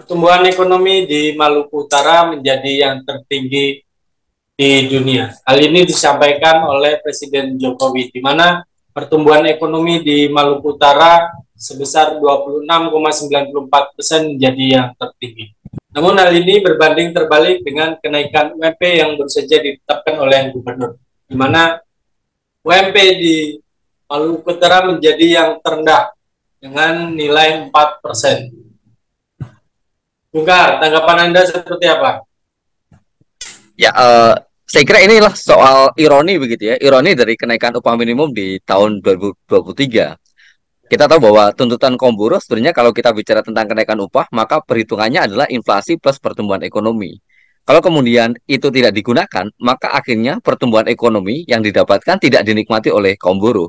Pertumbuhan ekonomi di Maluku Utara menjadi yang tertinggi di dunia. Hal ini disampaikan oleh Presiden Jokowi, di mana pertumbuhan ekonomi di Maluku Utara sebesar 26,94 persen menjadi yang tertinggi. Namun hal ini berbanding terbalik dengan kenaikan UMP yang baru saja ditetapkan oleh Gubernur, di mana UMP di Maluku Utara menjadi yang terendah dengan nilai 4 persen Bungkar, tanggapan Anda seperti apa? Ya, uh, saya kira inilah soal ironi begitu ya. Ironi dari kenaikan upah minimum di tahun 2023. Kita tahu bahwa tuntutan kaum buruh sebenarnya kalau kita bicara tentang kenaikan upah, maka perhitungannya adalah inflasi plus pertumbuhan ekonomi. Kalau kemudian itu tidak digunakan, maka akhirnya pertumbuhan ekonomi yang didapatkan tidak dinikmati oleh kaum buruh.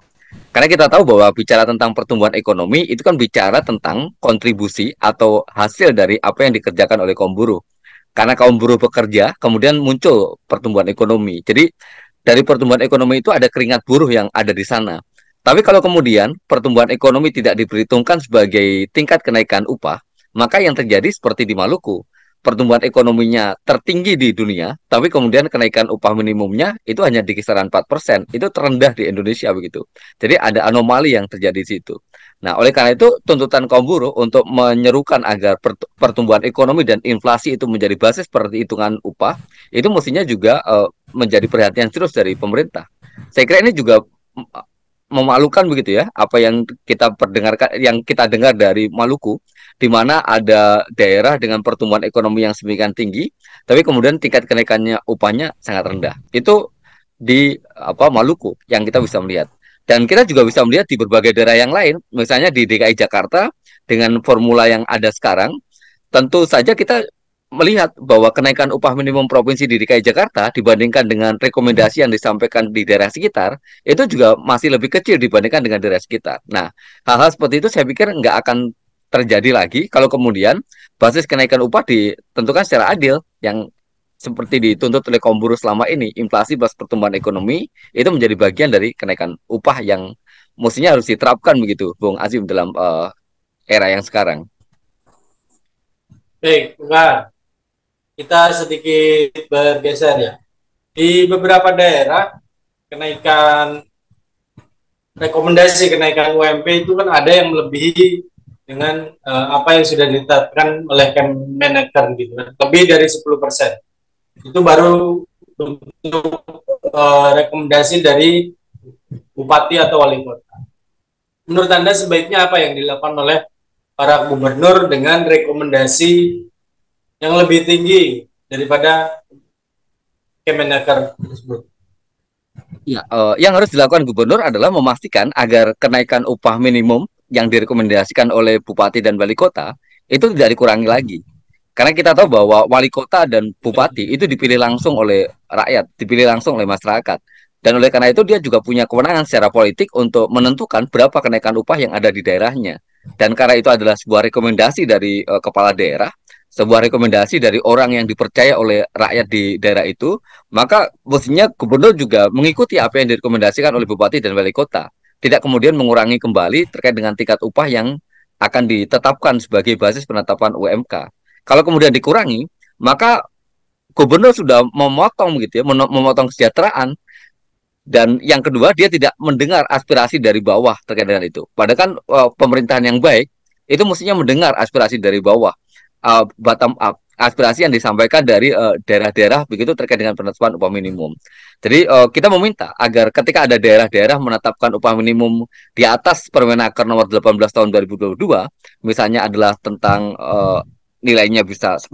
Karena kita tahu bahwa bicara tentang pertumbuhan ekonomi itu kan bicara tentang kontribusi atau hasil dari apa yang dikerjakan oleh kaum buruh. Karena kaum buruh bekerja, kemudian muncul pertumbuhan ekonomi. Jadi dari pertumbuhan ekonomi itu ada keringat buruh yang ada di sana. Tapi kalau kemudian pertumbuhan ekonomi tidak diperhitungkan sebagai tingkat kenaikan upah, maka yang terjadi seperti di Maluku pertumbuhan ekonominya tertinggi di dunia, tapi kemudian kenaikan upah minimumnya itu hanya di kisaran 4%. persen, Itu terendah di Indonesia begitu. Jadi ada anomali yang terjadi di situ. Nah, oleh karena itu tuntutan kaum buruh untuk menyerukan agar pertumbuhan ekonomi dan inflasi itu menjadi basis perhitungan upah, itu mestinya juga uh, menjadi perhatian terus dari pemerintah. Saya kira ini juga mm, memalukan begitu ya apa yang kita perdengarkan yang kita dengar dari Maluku di mana ada daerah dengan pertumbuhan ekonomi yang sedemikian tinggi, tapi kemudian tingkat kenaikannya upahnya sangat rendah. Itu di apa Maluku yang kita bisa melihat. Dan kita juga bisa melihat di berbagai daerah yang lain, misalnya di DKI Jakarta dengan formula yang ada sekarang, tentu saja kita melihat bahwa kenaikan upah minimum provinsi di DKI Jakarta dibandingkan dengan rekomendasi yang disampaikan di daerah sekitar itu juga masih lebih kecil dibandingkan dengan daerah sekitar. Nah, hal-hal seperti itu saya pikir nggak akan terjadi lagi kalau kemudian basis kenaikan upah ditentukan secara adil yang seperti dituntut oleh kaum buruh selama ini inflasi plus pertumbuhan ekonomi itu menjadi bagian dari kenaikan upah yang mestinya harus diterapkan begitu Bung Azim dalam uh, era yang sekarang. Baik, Bung kita sedikit bergeser ya. Di beberapa daerah kenaikan rekomendasi kenaikan UMP itu kan ada yang melebihi dengan uh, apa yang sudah ditetapkan oleh Kemenaker gitu kan. Lebih dari 10%. Itu baru untuk uh, rekomendasi dari bupati atau wali kota. Menurut Anda sebaiknya apa yang dilakukan oleh para gubernur dengan rekomendasi yang lebih tinggi daripada Kemenaker tersebut? Ya, uh, yang harus dilakukan gubernur adalah memastikan agar kenaikan upah minimum yang direkomendasikan oleh bupati dan wali kota itu tidak dikurangi lagi. Karena kita tahu bahwa wali kota dan bupati itu dipilih langsung oleh rakyat, dipilih langsung oleh masyarakat. Dan oleh karena itu dia juga punya kewenangan secara politik untuk menentukan berapa kenaikan upah yang ada di daerahnya. Dan karena itu adalah sebuah rekomendasi dari uh, kepala daerah, sebuah rekomendasi dari orang yang dipercaya oleh rakyat di daerah itu, maka mestinya gubernur juga mengikuti apa yang direkomendasikan oleh bupati dan wali kota tidak kemudian mengurangi kembali terkait dengan tingkat upah yang akan ditetapkan sebagai basis penetapan UMK. Kalau kemudian dikurangi, maka gubernur sudah memotong gitu ya, memotong kesejahteraan dan yang kedua dia tidak mendengar aspirasi dari bawah terkait dengan itu. Padahal kan eh, pemerintahan yang baik itu mestinya mendengar aspirasi dari bawah uh, bottom up aspirasi yang disampaikan dari eh, daerah-daerah begitu terkait dengan penetapan upah minimum. Jadi eh, kita meminta agar ketika ada daerah-daerah menetapkan upah minimum di atas Permenaker nomor 18 tahun 2022, misalnya adalah tentang eh, nilainya bisa 10%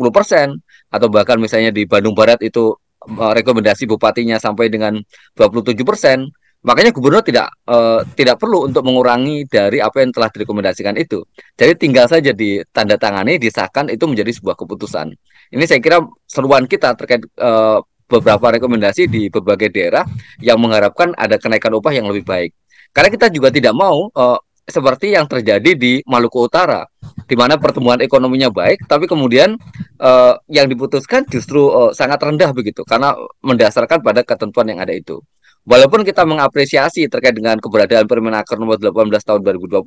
atau bahkan misalnya di Bandung Barat itu uh, rekomendasi bupatinya sampai dengan 27%. persen. Makanya gubernur tidak uh, tidak perlu untuk mengurangi dari apa yang telah direkomendasikan itu. Jadi tinggal saja ditandatangani, disahkan itu menjadi sebuah keputusan. Ini saya kira seruan kita terkait uh, beberapa rekomendasi di berbagai daerah yang mengharapkan ada kenaikan upah yang lebih baik. Karena kita juga tidak mau uh, seperti yang terjadi di Maluku Utara, di mana pertumbuhan ekonominya baik, tapi kemudian uh, yang diputuskan justru uh, sangat rendah begitu, karena mendasarkan pada ketentuan yang ada itu walaupun kita mengapresiasi terkait dengan keberadaan Permenaker nomor 18 tahun 2020,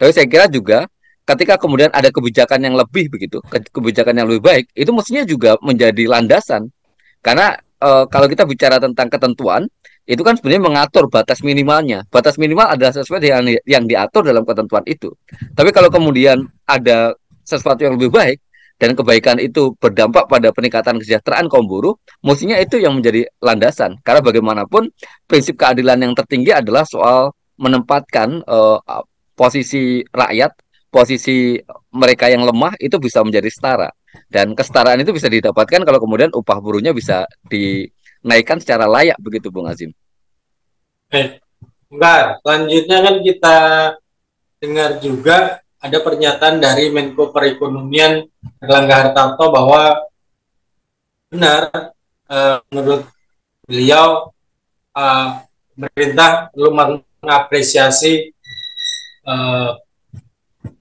tapi saya kira juga ketika kemudian ada kebijakan yang lebih begitu, kebijakan yang lebih baik, itu mestinya juga menjadi landasan. Karena e, kalau kita bicara tentang ketentuan, itu kan sebenarnya mengatur batas minimalnya. Batas minimal adalah sesuatu yang yang diatur dalam ketentuan itu. Tapi kalau kemudian ada sesuatu yang lebih baik, dan kebaikan itu berdampak pada peningkatan kesejahteraan kaum buruh, mestinya itu yang menjadi landasan. Karena bagaimanapun prinsip keadilan yang tertinggi adalah soal menempatkan uh, posisi rakyat, posisi mereka yang lemah itu bisa menjadi setara. Dan kesetaraan itu bisa didapatkan kalau kemudian upah buruhnya bisa dinaikkan secara layak begitu Bung Azim. Eh, enggak, selanjutnya kan kita dengar juga ada pernyataan dari Menko Perekonomian Erlangga Hartarto bahwa benar uh, menurut beliau uh, pemerintah perlu mengapresiasi uh,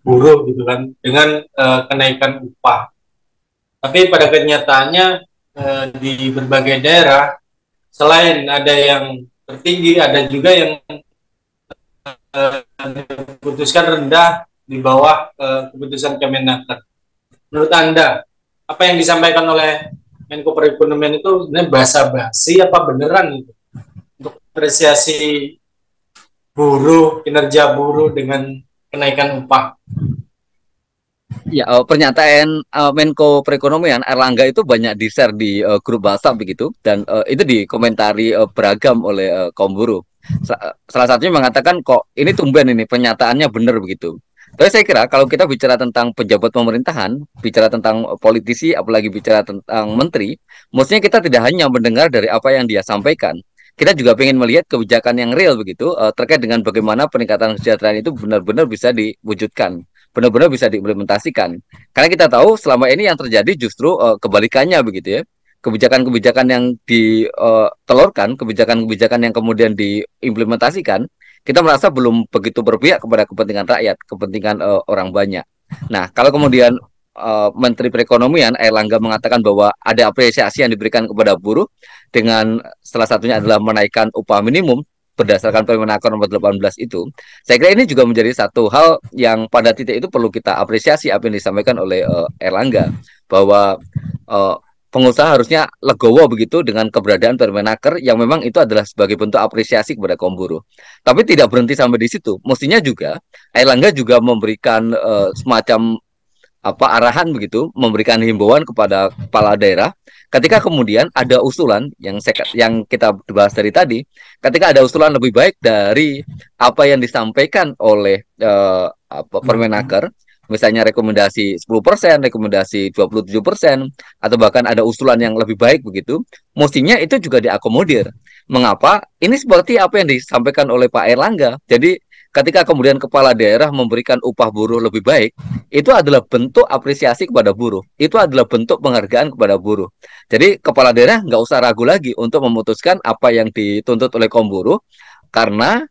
buruh gitu kan dengan uh, kenaikan upah. Tapi pada kenyataannya uh, di berbagai daerah selain ada yang tertinggi ada juga yang uh, diputuskan rendah di bawah uh, keputusan Kemenaker. Menurut Anda, apa yang disampaikan oleh Menko Perekonomian itu ini basa-basi apa beneran itu? Untuk apresiasi buruh, kinerja buruh dengan kenaikan upah. Ya, eh, pernyataan uh, Menko Perekonomian Erlangga itu banyak di-share di uh, grup WhatsApp begitu dan uh, itu dikomentari uh, beragam oleh uh, kaum buruh. Sa salah satunya mengatakan kok ini tumben ini pernyataannya benar begitu. Tapi saya kira kalau kita bicara tentang pejabat pemerintahan, bicara tentang politisi, apalagi bicara tentang menteri, maksudnya kita tidak hanya mendengar dari apa yang dia sampaikan, kita juga ingin melihat kebijakan yang real begitu eh, terkait dengan bagaimana peningkatan kesejahteraan itu benar-benar bisa diwujudkan, benar-benar bisa diimplementasikan. Karena kita tahu selama ini yang terjadi justru eh, kebalikannya begitu ya. Kebijakan-kebijakan yang ditelurkan, eh, kebijakan-kebijakan yang kemudian diimplementasikan kita merasa belum begitu berpihak kepada kepentingan rakyat, kepentingan uh, orang banyak. Nah, kalau kemudian uh, Menteri Perekonomian Erlangga mengatakan bahwa ada apresiasi yang diberikan kepada buruh dengan salah satunya adalah menaikkan upah minimum berdasarkan Permenaker nomor 18 itu, saya kira ini juga menjadi satu hal yang pada titik itu perlu kita apresiasi apa yang disampaikan oleh uh, eh, Erlangga bahwa uh, pengusaha harusnya legowo begitu dengan keberadaan Permenaker yang memang itu adalah sebagai bentuk apresiasi kepada kaum buruh. Tapi tidak berhenti sampai di situ. Mestinya juga Airlangga juga memberikan uh, semacam apa arahan begitu, memberikan himbauan kepada kepala daerah ketika kemudian ada usulan yang saya, yang kita bahas dari tadi, ketika ada usulan lebih baik dari apa yang disampaikan oleh uh, apa Permenaker, misalnya rekomendasi 10%, rekomendasi 27%, atau bahkan ada usulan yang lebih baik begitu, mestinya itu juga diakomodir. Mengapa? Ini seperti apa yang disampaikan oleh Pak Erlangga. Jadi ketika kemudian kepala daerah memberikan upah buruh lebih baik, itu adalah bentuk apresiasi kepada buruh. Itu adalah bentuk penghargaan kepada buruh. Jadi kepala daerah nggak usah ragu lagi untuk memutuskan apa yang dituntut oleh kaum buruh, karena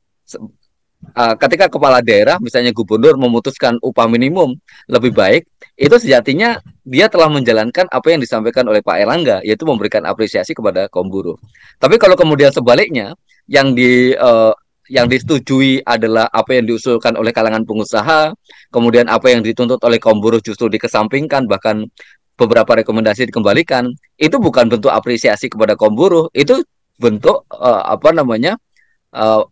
Eh, ketika kepala daerah misalnya gubernur memutuskan upah minimum lebih baik itu sejatinya dia telah menjalankan apa yang disampaikan oleh Pak Erlangga yaitu memberikan apresiasi kepada kaum buruh. Tapi kalau kemudian sebaliknya yang di uh, yang disetujui adalah apa yang diusulkan oleh kalangan pengusaha, kemudian apa yang dituntut oleh kaum buruh justru dikesampingkan bahkan beberapa rekomendasi dikembalikan. Itu bukan bentuk apresiasi kepada kaum buruh, itu bentuk uh, apa namanya? Uh,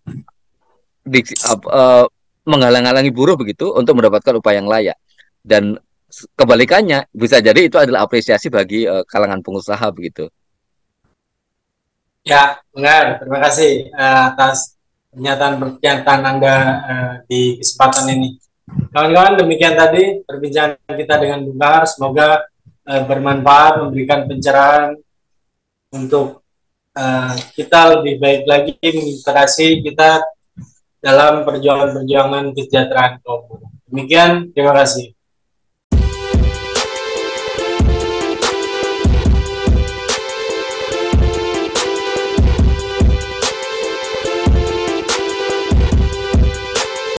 di, uh, eh, menghalang-halangi buruh begitu untuk mendapatkan upah yang layak dan kebalikannya bisa jadi itu adalah apresiasi bagi uh, kalangan pengusaha begitu. Ya benar terima kasih uh, atas pernyataan-pernyataan anda uh, di kesempatan ini. Kawan-kawan demikian tadi perbincangan kita dengan Bung Kar semoga uh, bermanfaat memberikan pencerahan untuk uh, kita lebih baik lagi mengintegrasi kita dalam perjuangan-perjuangan kesejahteraan kaum. Demikian, terima kasih.